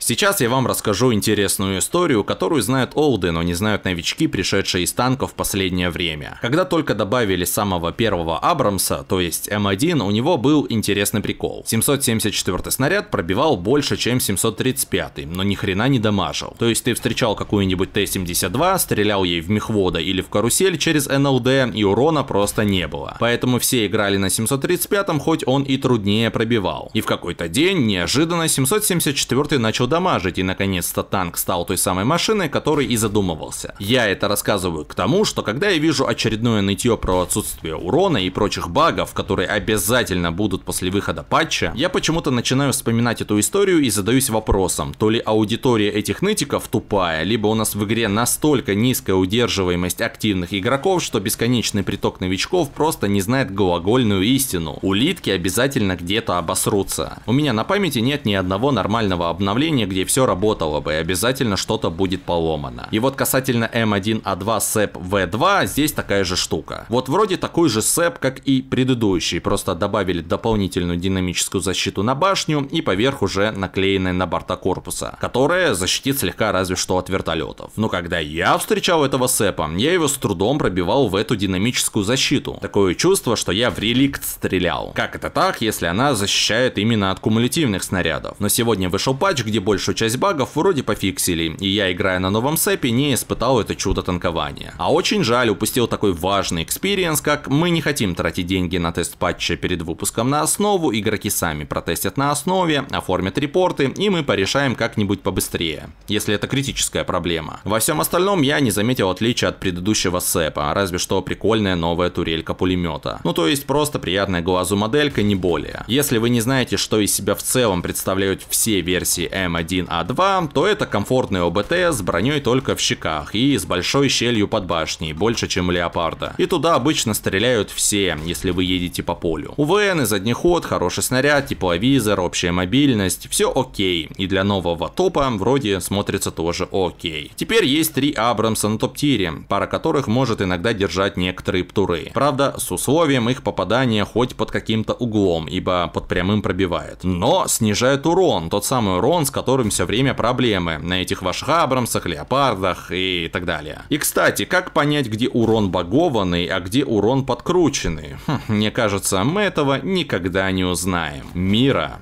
Сейчас я вам расскажу интересную историю, которую знают олды, но не знают новички, пришедшие из танков в последнее время. Когда только добавили самого первого Абрамса, то есть М1, у него был интересный прикол. 774 снаряд пробивал больше, чем 735, но ни хрена не дамажил. То есть ты встречал какую-нибудь Т-72, стрелял ей в мехвода или в карусель через НЛД, и урона просто не было. Поэтому все играли на 735, хоть он и труднее пробивал. И в какой-то день неожиданно 774 начал задамажить, и наконец-то танк стал той самой машиной, которой и задумывался. Я это рассказываю к тому, что когда я вижу очередное нытье про отсутствие урона и прочих багов, которые обязательно будут после выхода патча, я почему-то начинаю вспоминать эту историю и задаюсь вопросом, то ли аудитория этих нытиков тупая, либо у нас в игре настолько низкая удерживаемость активных игроков, что бесконечный приток новичков просто не знает глагольную истину. Улитки обязательно где-то обосрутся. У меня на памяти нет ни одного нормального обновления приложение, где все работало бы, и обязательно что-то будет поломано. И вот касательно M1A2 SEP V2, здесь такая же штука. Вот вроде такой же SEP, как и предыдущий, просто добавили дополнительную динамическую защиту на башню и поверх уже наклеенные на борта корпуса, которая защитит слегка разве что от вертолетов. Но когда я встречал этого СЭПа, я его с трудом пробивал в эту динамическую защиту. Такое чувство, что я в реликт стрелял. Как это так, если она защищает именно от кумулятивных снарядов? Но сегодня вышел патч, где большую часть багов вроде пофиксили, и я, играя на новом сепе, не испытал это чудо танкования. А очень жаль, упустил такой важный экспириенс, как мы не хотим тратить деньги на тест патча перед выпуском на основу, игроки сами протестят на основе, оформят репорты, и мы порешаем как-нибудь побыстрее, если это критическая проблема. Во всем остальном я не заметил отличия от предыдущего сепа, разве что прикольная новая турелька пулемета. Ну то есть просто приятная глазу моделька, не более. Если вы не знаете, что из себя в целом представляют все версии МС М1А2, то это комфортный ОБТ с броней только в щеках и с большой щелью под башней, больше чем Леопарда. И туда обычно стреляют все, если вы едете по полю. УВН и заднеход, хороший снаряд, тепловизор, общая мобильность, все окей. И для нового топа вроде смотрится тоже окей. Теперь есть три Абрамса на топ-тире, пара которых может иногда держать некоторые птуры. Правда, с условием их попадания хоть под каким-то углом, ибо под прямым пробивает. Но снижает урон, тот самый урон, с которым которым все время проблемы. На этих ваших Абрамсах, Леопардах и так далее. И, кстати, как понять, где урон богованный, а где урон подкрученный? Хм, мне кажется, мы этого никогда не узнаем. Мира.